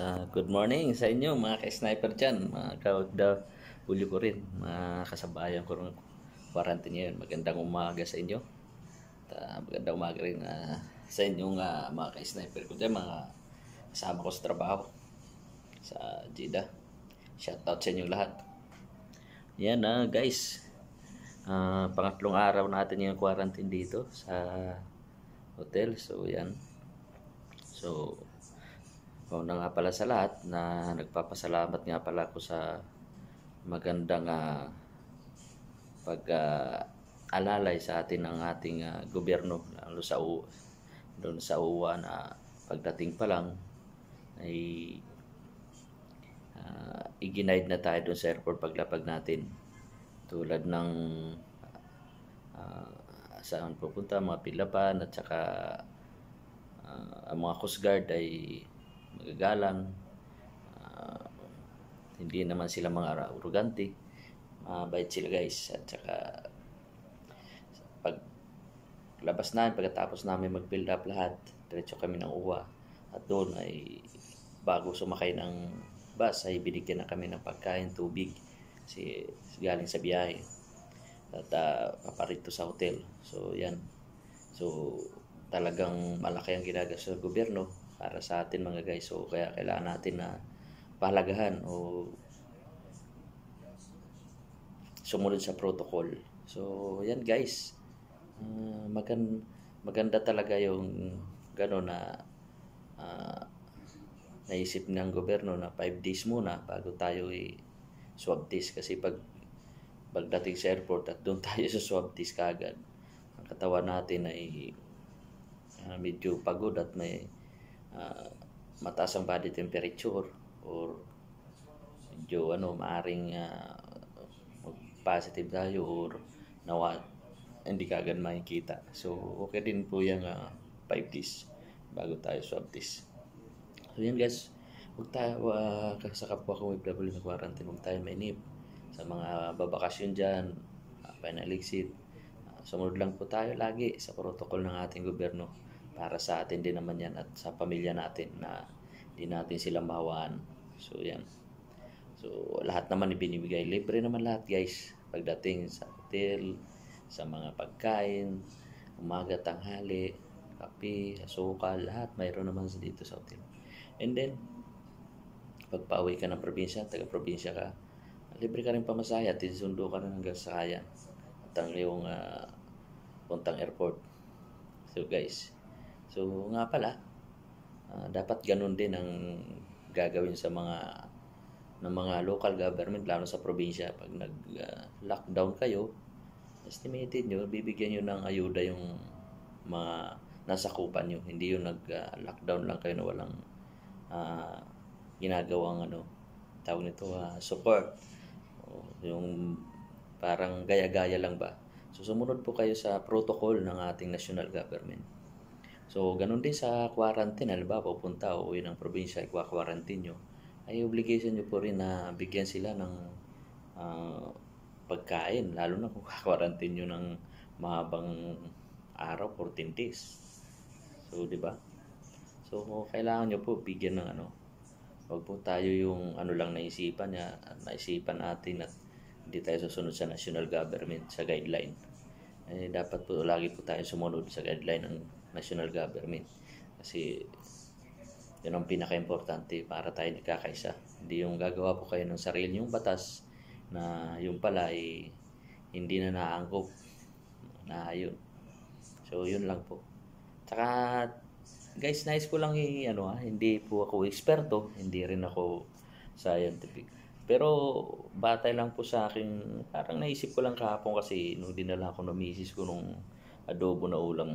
Uh, good morning sa inyo mga ka-sniper dyan. Mga kawagda huli ko rin. Mga kasabayan ko rin quarantine ngayon. Magandang umaga sa inyo. At, uh, magandang umaga rin uh, sa inyong uh, mga ka-sniper ko dyan. Mga kasama ko sa trabaho sa Jida. Shoutout sa inyo lahat. Yan na uh, guys. Uh, pangatlong araw natin yung quarantine dito sa hotel. So yan. So Una nga pala sa lahat na nagpapasalamat nga pala ako sa magandang uh, ah, pag-alalay ah, uh, sa atin ng ating uh, gobyerno lalo sa U doon sa UWA na pagdating pa lang ay uh, iginaid na tayo doon sa airport paglapag natin tulad ng uh, saan pupunta mga pilapan at saka uh, ang mga Coast Guard ay magagalang, uh, hindi naman sila mga arrogante, mabait uh, sila guys, at saka pag labas namin, pagkatapos namin mag-build up lahat, diretso kami ng uwa, at doon ay bago sumakay ng bus ay binigyan na kami ng pagkain, tubig, si galing sa biyahe at uh, paparito sa hotel. So, yan. So, talagang malaki ang ginagawa sa gobyerno para sa atin mga guys. So kaya kailangan natin na palagahan o sumunod sa protocol. So yan guys. Uh, magan maganda talaga yung gano na uh, naisip ng gobyerno na 5 days muna bago tayo i swab test kasi pag pagdating sa airport at doon tayo sa swab test kagad ang katawan natin ay Ah, medyo pagod at may uh, mataas ang body temperature or medyo ano, maaring uh, positive tayo or nawa hindi ka makikita. So, okay din po yung uh, 5 days bago tayo swab test. So, yan guys. Huwag tayo, uh, sa kapwa ko OFW e na quarantine, huwag tayo mainip sa mga babakasyon dyan, uh, final exit. Uh, sumunod lang po tayo lagi sa protocol ng ating gobyerno para sa atin din naman yan at sa pamilya natin na hindi natin sila mahawaan. So, yan. So, lahat naman ibinibigay. Libre naman lahat, guys. Pagdating sa hotel, sa mga pagkain, umaga, tanghali, kape, asukal, lahat mayroon naman sa dito sa hotel. And then, pagpa pagpauwi ka ng probinsya, taga-probinsya ka, libre ka rin pamasahe at sundo ka na hanggang sa kaya at ang iyong uh, puntang airport. So guys, So nga pala, uh, dapat ganun din ang gagawin sa mga ng mga local government lalo sa probinsya pag nag uh, lockdown kayo estimated nyo bibigyan nyo ng ayuda yung mga nasakupan nyo hindi yung nag uh, lockdown lang kayo na walang uh, ginagawang ano tawag nito uh, support o, yung parang gaya-gaya lang ba so sumunod po kayo sa protocol ng ating national government So, ganun din sa quarantine. Halimbawa, pupunta o uwi ng probinsya, ikwa-quarantine nyo. Ay obligation nyo po rin na bigyan sila ng uh, pagkain. Lalo na kung quarantine nyo ng mahabang araw, 14 days. So, di ba? So, kailangan nyo po bigyan ng ano. Huwag po tayo yung ano lang naisipan, niya, naisipan natin at hindi tayo susunod sa national government, sa guideline. Eh, dapat po lagi po tayo sumunod sa guideline ng national government. Kasi yun ang pinaka-importante para tayo nagkakaisa. Hindi yung gagawa po kayo ng sarili yung batas na yung pala ay hindi na naangkop na yun. So, yun lang po. Tsaka, guys, nice ko lang i ano ha? Ah, hindi po ako eksperto, hindi rin ako scientific. Pero, batay lang po sa akin, parang naisip ko lang kahapon kasi nung dinala ko na misis ko nung adobo na ulam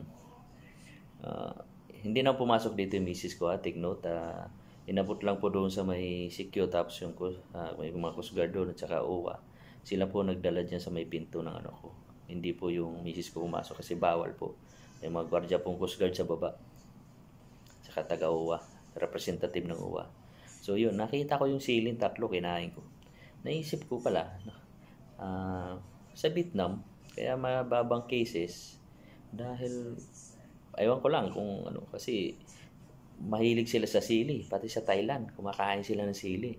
Uh, hindi na pumasok dito yung misis ko, ha? Ah, take note. Uh, inabot lang po doon sa may secure tapos yung uh, may mga Coast Guard doon at saka uwa Sila po nagdala dyan sa may pinto ng ano ko. Hindi po yung misis ko pumasok kasi bawal po. May mga gwardiya pong Coast Guard sa baba. Saka taga uwa representative ng uwa So yun, nakita ko yung ceiling tatlo, kinain ko. Naisip ko pala, uh, sa Vietnam, kaya mababang cases dahil ewan ko lang kung ano, kasi mahilig sila sa sili, pati sa Thailand, kumakain sila ng sili.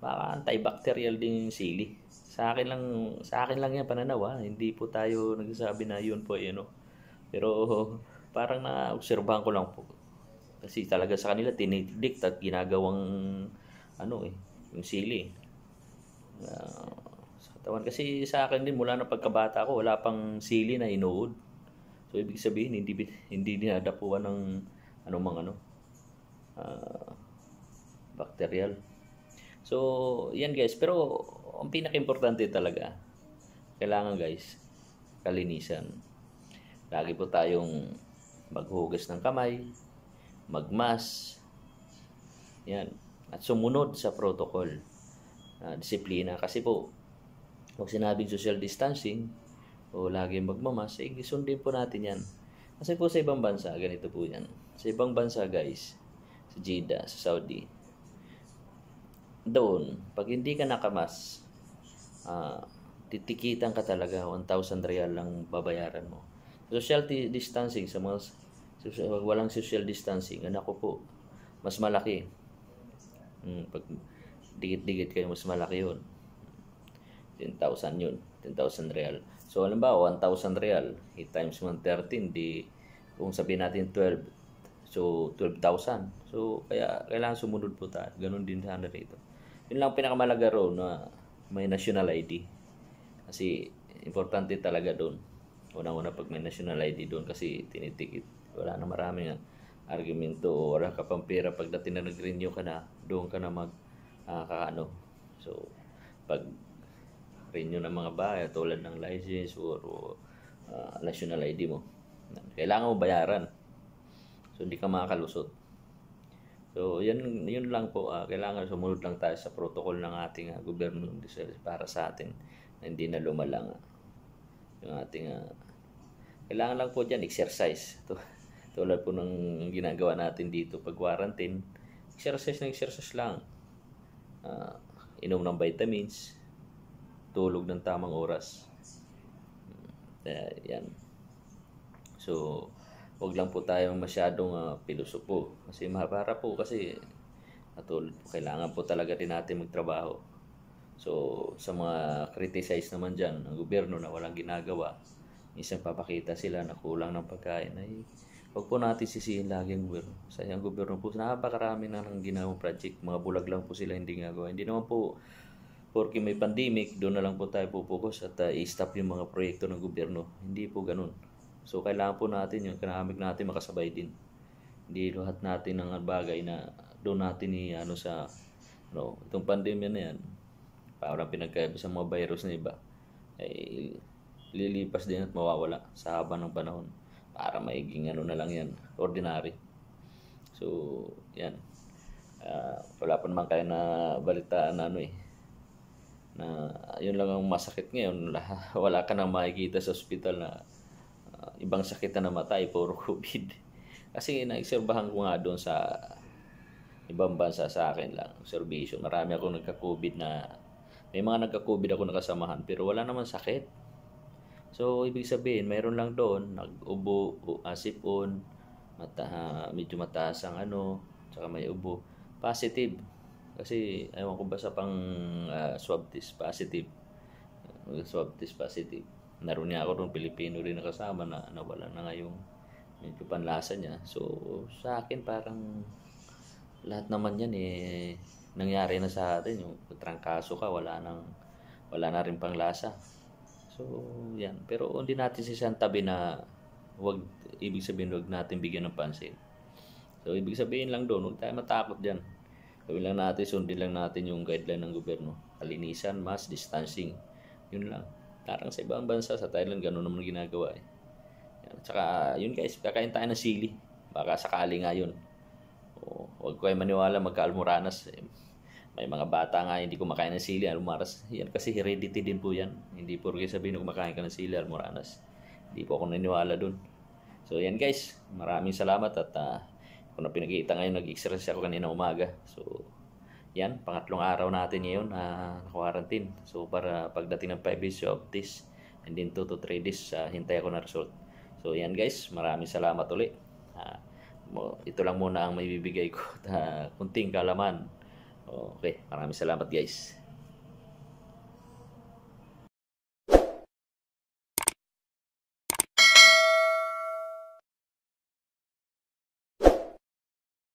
Baka antibacterial din yung sili. Sa akin lang, sa akin lang yan pananaw ha. Ah. Hindi po tayo nagsasabi na yun po, yun eh, know? Pero parang naobserbahan ko lang po. Kasi talaga sa kanila tinitidik at ginagawang ano eh, yung sili. Uh, sa tawan kasi sa akin din mula na pagkabata ko, wala pang sili na inuod So ibig sabihin hindi hindi dinadapuan ng anumang ano uh, bacterial. So yan guys, pero ang pinakaimportante talaga kailangan guys kalinisan. Lagi po tayong maghugas ng kamay, magmas. Yan. At sumunod sa protocol. Uh, disiplina kasi po pag sinabing social distancing, o lagi sige, sundin po natin yan. Kasi po sa ibang bansa, ganito po yan. Sa ibang bansa guys, sa Jeddah, sa Saudi, doon, pag hindi ka nakamas, uh, titikitan ka talaga, 1,000 real lang babayaran mo. Social distancing, sa mga social, walang social distancing, anak ko po, mas malaki. Hmm, pag digit-digit kayo, mas malaki yun. 10,000 yun. 10,000 real. So, alam ba, 1,000 real, 8 eh, times 113, di, kung sabihin natin 12, so 12,000. So, kaya kailangan sumunod po tayo. Ganun din sana ano rito. Yun lang pinakamalaga ro na may national ID. Kasi, importante talaga doon. Una-una pag may national ID doon kasi tinitikit. Wala na maraming argumento o wala ka pang pera pagdating na nag-renew ka na, doon ka na mag uh, ah, kaano. So, pag renew ng mga bahay tulad ng license or, uh, national ID mo. Kailangan mo bayaran. So hindi ka makakalusot. So yan yun lang po uh, kailangan sumunod lang tayo sa protocol ng ating uh, gobyerno para sa atin na hindi na lumalanga yung ating uh, kailangan lang po diyan exercise. To, tulad po ng ginagawa natin dito pag quarantine, exercise na exercise lang. Uh, inom ng vitamins, tulog ng tamang oras. Uh, yan. So, wag lang po tayong masyadong uh, ah, pilosopo. Kasi mahapara po kasi natulog po. Eh. Kailangan po talaga din natin magtrabaho. So, sa mga criticize naman dyan, ng gobyerno na walang ginagawa, isang papakita sila na kulang ng pagkain, ay huwag po natin sisihin lagi ang gobyerno. Sa Sayang gobyerno po, napakarami na ng ginawang project. Mga bulag lang po sila hindi nga gagawa. Hindi naman po porque may pandemic, doon na lang po tayo pupokus at uh, i-stop yung mga proyekto ng gobyerno. Hindi po ganun. So, kailangan po natin yung economic natin makasabay din. Hindi lahat natin ng bagay na doon natin i ano sa ano, itong pandemya na yan, parang pinagkaiba sa mga virus na iba, ay lilipas din at mawawala sa haba ng panahon para maiging ano na lang yan, ordinary. So, yan. Uh, wala pa naman kayo na balitaan na ano eh, na yun lang ang masakit ngayon wala ka nang makikita sa ospital na uh, ibang sakit na namatay puro COVID kasi naobserbahan ko nga doon sa ibang bansa sa akin lang observation marami akong nagka-COVID na may mga nagka-COVID ako nakasamahan pero wala naman sakit so ibig sabihin mayroon lang doon nag-ubo asipon mata, uh, medyo mataas ang ano saka may ubo positive kasi ayaw ko ba sa pang uh, swab test positive. Swab test positive. Naroon niya ako ng Pilipino rin nakasama na nawala na nga yung medyo panlasa niya. So sa akin parang lahat naman yan eh nangyari na sa atin yung trangkaso ka wala nang wala na rin panglasa. So yan pero hindi natin si Santa na wag ibig sabihin wag natin bigyan ng pansin. So ibig sabihin lang doon, huwag tayo matakot diyan. Sabi lang natin, sundin lang natin yung guideline ng gobyerno. Kalinisan, mass distancing. Yun lang. Tarang sa ibang bansa, sa Thailand, ganun naman ginagawa eh. Yan. Tsaka, yun guys, kakain tayo ng sili. Baka sakali nga yun. O, huwag kayo maniwala, magka-almoranas. Eh may mga bata nga hindi kumakain ng sili, almoranas. Yan kasi heredity din po yan. Hindi po rin sabihin na kumakain ka ng sili, almoranas. Hindi po ako naniwala dun. So yan guys, maraming salamat at uh, ako na pinakita ngayon, nag-exercise ako kanina umaga. So, yan, pangatlong araw natin ngayon na uh, quarantine. So, para pagdating ng 5 days of this, and then 2 to 3 days, uh, hintay ako na result. So, yan guys, maraming salamat ulit. Uh, ah, ito lang muna ang maibibigay ko. Uh, kunting kalaman. Okay, maraming salamat guys.